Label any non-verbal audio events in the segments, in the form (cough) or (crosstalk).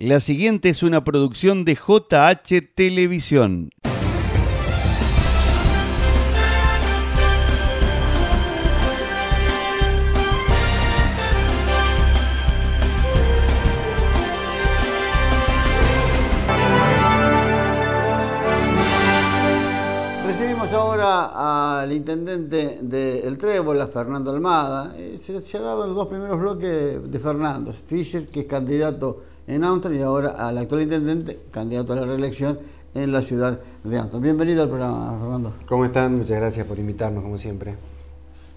La siguiente es una producción de JH Televisión. al intendente de El Trébol, a Fernando Almada. Se, ha dado los dos primeros bloques de Fernando. Fischer, que es candidato en Amsterdam, y ahora al actual intendente, candidato a la reelección en la ciudad de Amsterdam. Bienvenido al programa, Fernando. ¿Cómo están? Muchas gracias por invitarnos, como siempre.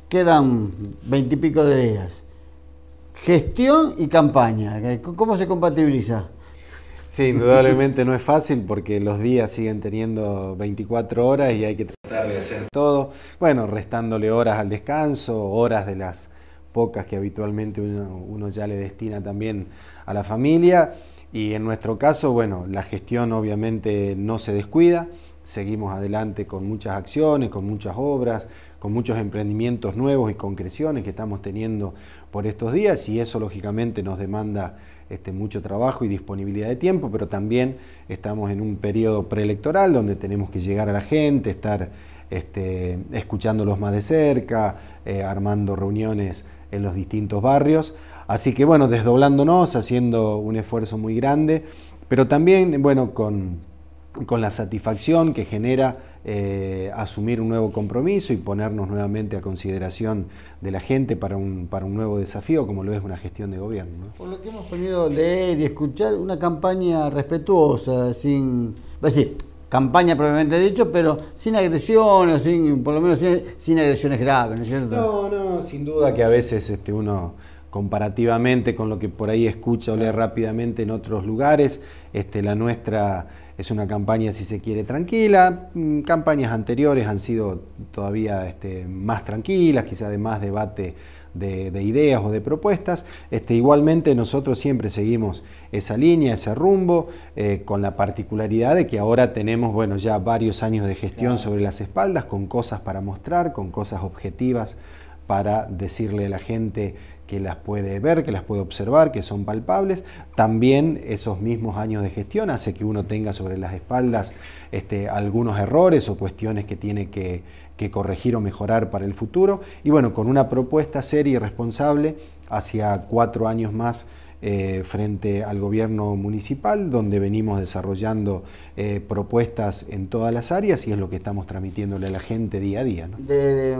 Quedan veintipico de días. Gestión y campaña. ¿Cómo se compatibiliza? Sí, indudablemente no es fácil porque los días siguen teniendo 24 horas y hay que tratar de hacer todo. Bueno, restándole horas al descanso, horas de las pocas que habitualmente uno, ya le destina también a la familia. Y en nuestro caso, bueno, la gestión obviamente no se descuida. Seguimos adelante con muchas acciones, con muchas obras, con muchos emprendimientos nuevos y concreciones que estamos teniendo por estos días y eso lógicamente nos demanda este, mucho trabajo y disponibilidad de tiempo, pero también estamos en un periodo preelectoral donde tenemos que llegar a la gente, estar este, escuchándolos más de cerca, eh, armando reuniones en los distintos barrios. Así que bueno, desdoblándonos, haciendo un esfuerzo muy grande, pero también, bueno, con con la satisfacción que genera eh, asumir un nuevo compromiso y ponernos nuevamente a consideración de la gente para un, para un nuevo desafío, como lo es una gestión de gobierno. Por lo que hemos podido leer y escuchar, una campaña respetuosa, sin. Es decir, campaña propiamente dicho, pero sin agresiones, sin, por lo menos sin, agresiones graves, ¿no es cierto? No, no, sin duda que a veces este, uno comparativamente con lo que por ahí escucha o lee rápidamente en otros lugares, este, la nuestra es una campaña, si se quiere, tranquila. Mm, campañas anteriores han sido todavía este, más tranquilas, quizá de más debate de, ideas o de propuestas. Este, igualmente nosotros siempre seguimos esa línea, ese rumbo, eh, con la particularidad de que ahora tenemos bueno, ya varios años de gestión sobre las espaldas, con cosas para mostrar, con cosas objetivas para decirle a la gente que las puede ver, que las puede observar, que son palpables. También esos mismos años de gestión hace que uno tenga sobre las espaldas este, algunos errores o cuestiones que tiene que corregir o mejorar para el futuro. Y bueno, con una propuesta seria y responsable hacia cuatro años más eh, frente al gobierno municipal, donde venimos desarrollando eh, propuestas en todas las áreas y es lo que estamos transmitiéndole a la gente día a día. ¿no? De,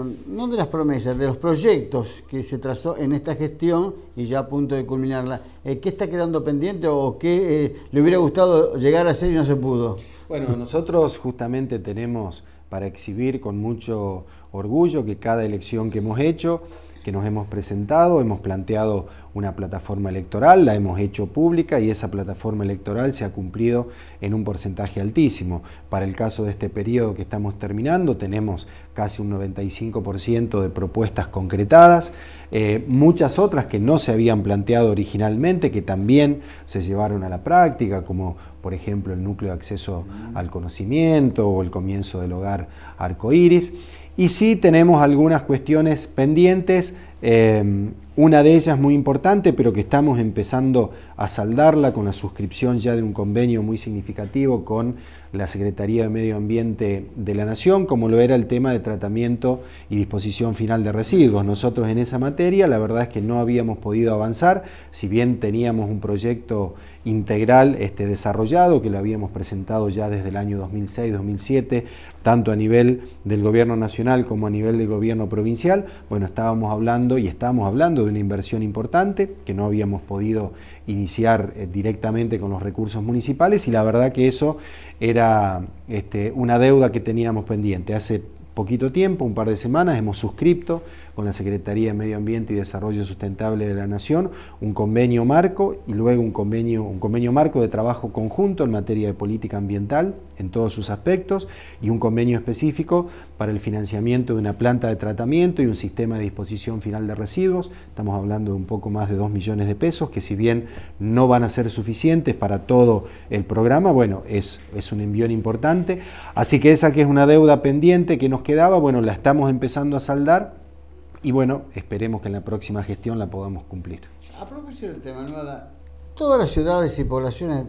las promesas, de los proyectos que se trazó en esta gestión y ya a punto de culminarla. Eh, ¿Qué está quedando pendiente o qué le hubiera gustado llegar a hacer y no se pudo? Bueno, nosotros justamente tenemos para exhibir con mucho orgullo que cada elección que hemos hecho que nos hemos presentado, hemos planteado una plataforma electoral, la hemos hecho pública y esa plataforma electoral se ha cumplido en un porcentaje altísimo. Para el caso de este periodo que estamos terminando, tenemos casi un 95% de propuestas concretadas, eh, muchas otras que no se habían planteado originalmente, que también se llevaron a la práctica, como por ejemplo el núcleo de acceso al conocimiento o el comienzo del hogar arcoíris y sí tenemos algunas cuestiones pendientes, em, una de ellas muy importante, pero que estamos empezando a saldarla con la suscripción ya de un convenio muy significativo con la Secretaría de Medio Ambiente de la Nación, como lo era el tema de tratamiento y disposición final de residuos. Nosotros en esa materia la verdad es que no habíamos podido avanzar, si bien teníamos un proyecto integral este, desarrollado que lo habíamos presentado ya desde el año 2006-2007, tanto a nivel del gobierno nacional como a nivel del gobierno provincial. Bueno, estábamos hablando y estábamos hablando de una inversión importante que no habíamos podido iniciar eh, directamente con los recursos municipales y la verdad que eso era este, una deuda que teníamos pendiente. Hace poquito tiempo, un par de semanas, hemos suscrito con la Secretaría de Medio Ambiente y Desarrollo Sustentable de la Nación, un convenio marco y luego un convenio, un convenio marco de trabajo conjunto en materia de política ambiental en todos sus aspectos y un convenio específico para el financiamiento de una planta de tratamiento y un sistema de disposición final de residuos. Estamos hablando de un poco más de 2 millones de pesos que si bien no van a ser suficientes para todo el programa, bueno, es, es un envío importante. Así que esa que es una deuda pendiente que nos quedaba, bueno, la estamos empezando a saldar y bueno, esperemos que en la próxima gestión la podamos cumplir. A propósito del tema, todas las ciudades y poblaciones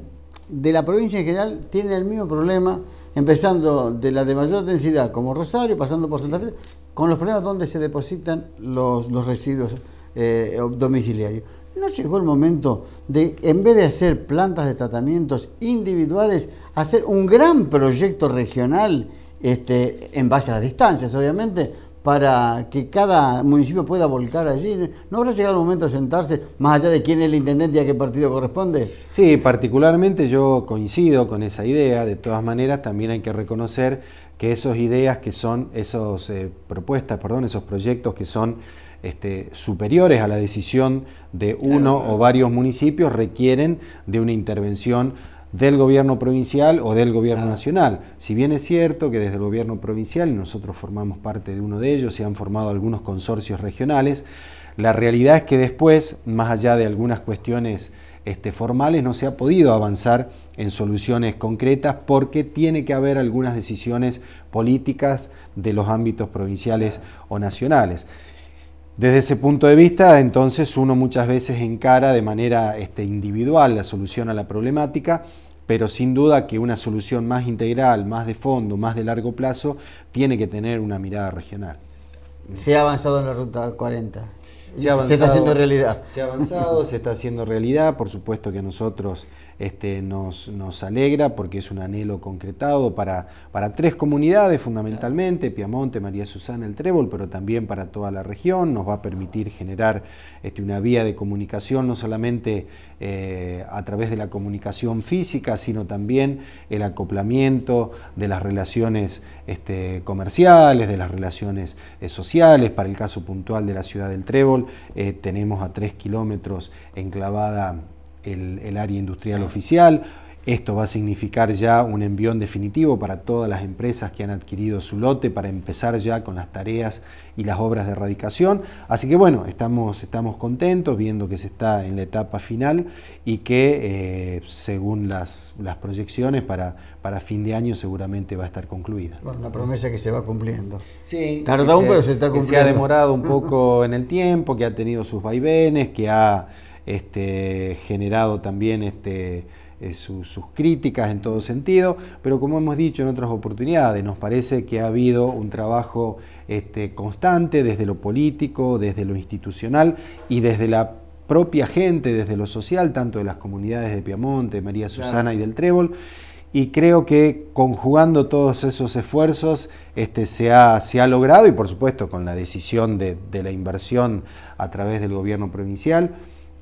de la provincia en general tienen el mismo problema, empezando de la de mayor densidad, como Rosario, pasando por Santa Fe, con los problemas donde se depositan los, los residuos eh, domiciliarios. ¿No llegó el momento de, en vez de hacer plantas de tratamientos individuales, hacer un gran proyecto regional este, en base a las distancias, obviamente, para que cada municipio pueda volcar allí? ¿No habrá llegado el momento de sentarse, más allá de quién es el intendente y a qué partido corresponde? Sí, particularmente yo coincido con esa idea. De todas maneras, también hay que reconocer que esas ideas que son, esas eh, propuestas, perdón, esos proyectos que son este, superiores a la decisión de uno o varios municipios requieren de una intervención del gobierno provincial o del gobierno ah. nacional. Si bien es cierto que desde el gobierno provincial, y nosotros formamos parte de uno de ellos, se han formado algunos consorcios regionales, la realidad es que después, más allá de algunas cuestiones este, formales, no se ha podido avanzar en soluciones concretas porque tiene que haber algunas decisiones políticas de los ámbitos provinciales o nacionales. Desde ese punto de vista, entonces uno muchas veces encara de manera este, individual la solución a la problemática pero sin duda que una solución más integral, más de fondo, más de largo plazo, tiene que tener una mirada regional. Se ha avanzado en la Ruta 40. Se, está haciendo realidad. Se ha avanzado, se está haciendo realidad. Por supuesto que nosotros este, nos, alegra porque es un anhelo concretado para, tres comunidades fundamentalmente, Piamonte, María Susana, El Trébol, pero también para toda la región. Nos va a permitir generar este, una vía de comunicación no solamente eh, a través de la comunicación física, sino también el acoplamiento de las relaciones este, comerciales, de las relaciones eh, sociales. Para el caso puntual de la ciudad del Trébol, eh, tenemos a tres kilómetros enclavada el, área industrial oficial. Esto va a significar ya un envión definitivo para todas las empresas que han adquirido su lote para empezar ya con las tareas y las obras de erradicación. Así que bueno, estamos, estamos contentos viendo que se está en la etapa final y que eh, según las, proyecciones para, para fin de año seguramente va a estar concluida. Bueno, una promesa que se va cumpliendo. Sí. Tardó, pero se está cumpliendo. Que se ha demorado un (laughs) poco en el tiempo, que ha tenido sus vaivenes, que ha este, generado también este, eh, sus, críticas en todo sentido, pero como hemos dicho en otras oportunidades, nos parece que ha habido un trabajo este, constante desde lo político, desde lo institucional y desde la propia gente, desde lo social, tanto de las comunidades de Piamonte, María Susana y del Trébol. Y creo que conjugando todos esos esfuerzos se, ha, logrado y por supuesto con la decisión de la inversión a través del gobierno provincial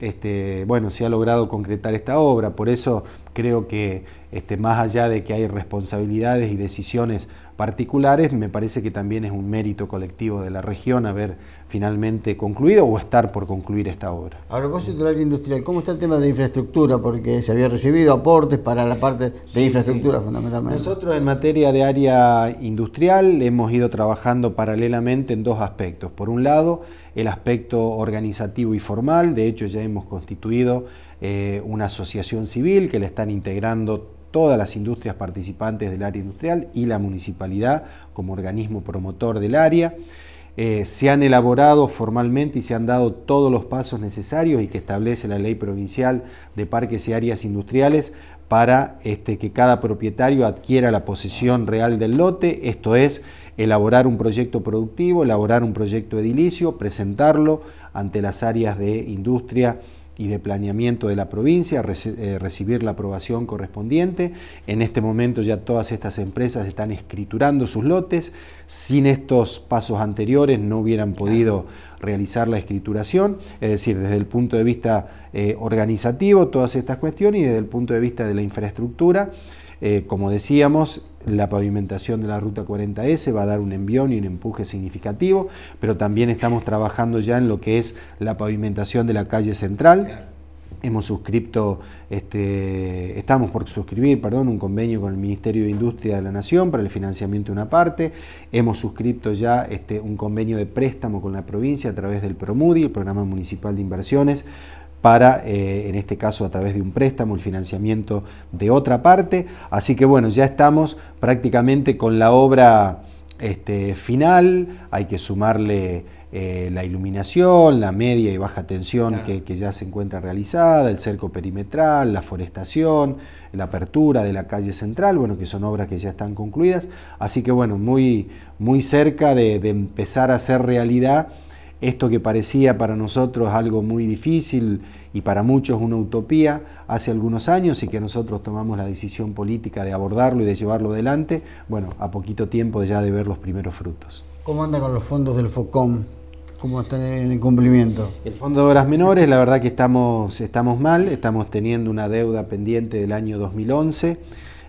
este, bueno, se ha logrado concretar esta obra. Por eso creo que este, más allá de que hay responsabilidades y decisiones particulares, me parece que también es un mérito colectivo de la región haber finalmente concluido o estar por concluir esta obra. A propósito del área industrial, ¿cómo está el tema de infraestructura? Porque se había recibido aportes para la parte de infraestructura fundamentalmente. Nosotros en materia de área industrial hemos ido trabajando paralelamente en dos aspectos. Por un lado, el aspecto organizativo y formal, de hecho ya hemos constituido eh, una asociación civil que le están integrando todas las industrias participantes del área industrial y la municipalidad como organismo promotor del área. Eh, se han elaborado formalmente y se han dado todos los pasos necesarios y que establece la ley provincial de parques y áreas industriales para este, que cada propietario adquiera la posesión real del lote, esto es, elaborar un proyecto productivo, elaborar un proyecto edilicio, presentarlo ante las áreas de industria, y de planeamiento de la provincia, eh, recibir la aprobación correspondiente. En este momento ya todas estas empresas están escriturando sus lotes. Sin estos pasos anteriores no hubieran podido realizar la escrituración, es decir, desde el punto de vista eh, organizativo todas estas cuestiones y desde el punto de vista de la infraestructura. Eh, como decíamos, la pavimentación de la Ruta 40S va a dar un envión y un empuje significativo, pero también estamos trabajando ya en lo que es la pavimentación de la calle central. Hemos suscrito, este, estamos por suscribir, perdón, un convenio con el Ministerio de Industria de la Nación para el financiamiento de una parte. Hemos suscrito ya este, un convenio de préstamo con la provincia a través del PROMUDI, el Programa Municipal de Inversiones, para, eh, en este caso, a través de un préstamo, el financiamiento de otra parte. Así que bueno, ya estamos prácticamente con la obra este, final, hay que sumarle eh, la iluminación, la media y baja tensión que, ya se encuentra realizada, el cerco perimetral, la forestación, la apertura de la calle central, bueno, que son obras que ya están concluidas. Así que bueno, muy, muy cerca de, de empezar a hacer realidad esto que parecía para nosotros algo muy difícil y para muchos una utopía hace algunos años y que nosotros tomamos la decisión política de abordarlo y de llevarlo adelante, bueno, a poquito tiempo ya de ver los primeros frutos. ¿Cómo anda con los fondos del FOCOM? ¿Cómo están en el cumplimiento? El Fondo de Obras Menores, la verdad que estamos, estamos mal, estamos teniendo una deuda pendiente del año 2011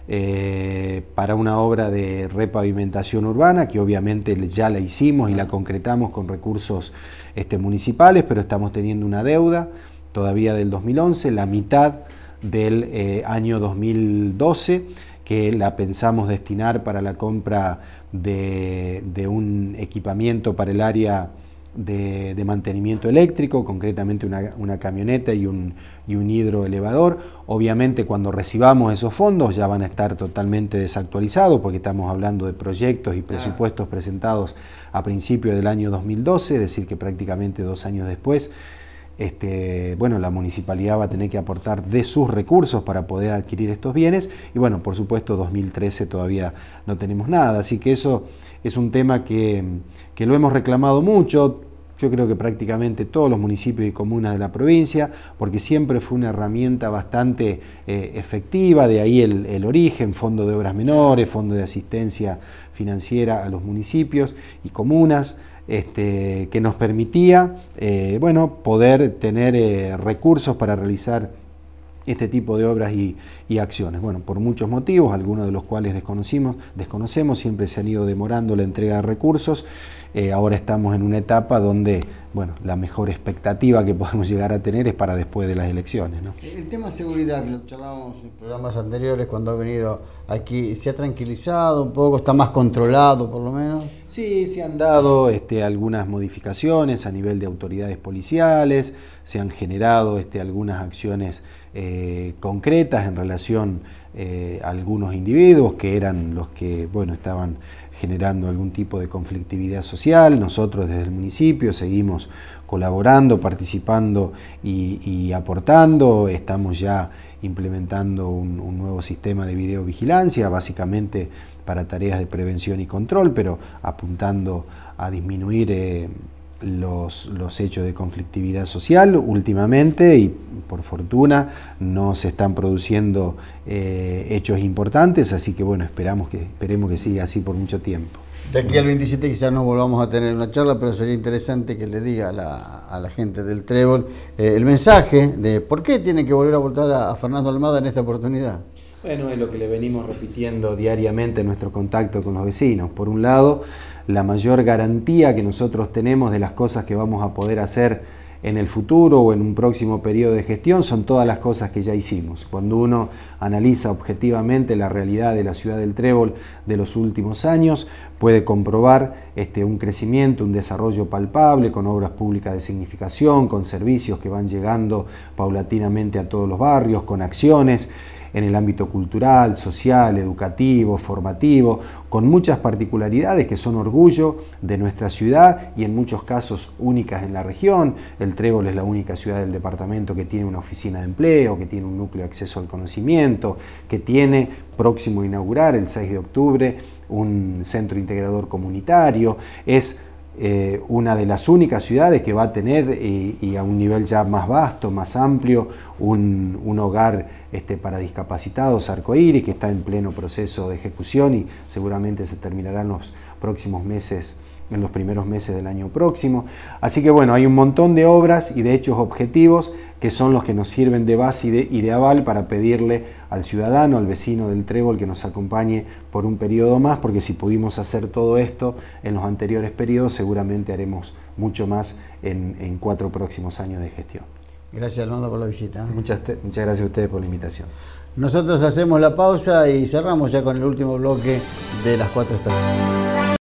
eh, para una obra de repavimentación urbana, que obviamente ya la hicimos y la concretamos con recursos este, municipales, pero estamos teniendo una deuda todavía del 2011, la mitad del eh, año 2012, que la pensamos destinar para la compra de, de un equipamiento para el área de, mantenimiento eléctrico, concretamente una, camioneta y un, y un hidroelevador. Obviamente cuando recibamos esos fondos ya van a estar totalmente desactualizados porque estamos hablando de proyectos y presupuestos presentados a principios del año 2012, es decir, que prácticamente dos años después. Este, bueno, la municipalidad va a tener que aportar de sus recursos para poder adquirir estos bienes y bueno, por supuesto 2013 todavía no tenemos nada, así que eso es un tema que, lo hemos reclamado mucho, yo creo que prácticamente todos los municipios y comunas de la provincia, porque siempre fue una herramienta bastante eh, efectiva, de ahí el, origen, fondo de obras menores, fondo de asistencia financiera a los municipios y comunas este, que nos permitía eh, bueno, poder tener eh, recursos para realizar este tipo de obras y, acciones. Bueno, por muchos motivos, algunos de los cuales desconocimos, desconocemos, siempre se han ido demorando la entrega de recursos. Eh, ahora estamos en una etapa donde bueno, la mejor expectativa que (laughs) podemos llegar a tener es para después de las elecciones. El tema de seguridad, que lo charlábamos en programas anteriores cuando ha venido aquí, ¿se ha tranquilizado un poco? ¿Está más controlado por lo menos? Sí, se han dado este, algunas modificaciones a nivel de autoridades policiales, se han generado este, algunas acciones eh, concretas en relación eh, algunos individuos que eran los que bueno, estaban generando algún tipo de conflictividad social. Nosotros desde el municipio seguimos colaborando, participando y, aportando. Estamos ya implementando un, nuevo sistema de videovigilancia, básicamente para tareas de prevención y control, pero apuntando a disminuir... Eh, los, los, hechos de conflictividad social últimamente y por fortuna no se están produciendo eh, hechos importantes, así que bueno, esperamos que, esperemos que siga así por mucho tiempo. De aquí al 27 quizás no volvamos a tener una charla, pero sería interesante que le diga a la, gente del Trébol eh, el mensaje de por qué tiene que volver a votar a, a, Fernando Almada en esta oportunidad. Bueno, es lo que le venimos repitiendo diariamente en nuestro contacto con los vecinos. Por un lado, la mayor garantía que nosotros tenemos de las cosas que vamos a poder hacer en el futuro o en un próximo periodo de gestión son todas las cosas que ya hicimos. Cuando uno analiza objetivamente la realidad de la ciudad del Trébol de los últimos años, puede comprobar este, un crecimiento, un desarrollo palpable con obras públicas de significación, con servicios que van llegando paulatinamente a todos los barrios, con acciones en el ámbito cultural, social, educativo, formativo, con muchas particularidades que son orgullo de nuestra ciudad y en muchos casos únicas en la región. El Trébol es la única ciudad del departamento que tiene una oficina de empleo, que tiene un núcleo de acceso al conocimiento, que tiene próximo a inaugurar el 6 de octubre un centro integrador comunitario. Es eh, una de las únicas ciudades que va a tener y, a un nivel ya más vasto, más amplio, un, hogar este, para discapacitados arcoíris que está en pleno proceso de ejecución y seguramente se terminará en los próximos meses en los primeros meses del año próximo. Así que bueno, hay un montón de obras y de hechos objetivos que son los que nos sirven de base y de, aval para pedirle al ciudadano, al vecino del trébol, que nos acompañe por un periodo más, porque si pudimos hacer todo esto en los anteriores periodos, seguramente haremos mucho más en, cuatro próximos años de gestión. Gracias, Armando, por la visita. ¿eh? Muchas, muchas gracias a ustedes por la invitación. Nosotros hacemos la pausa y cerramos ya con el último bloque de las cuatro estaciones.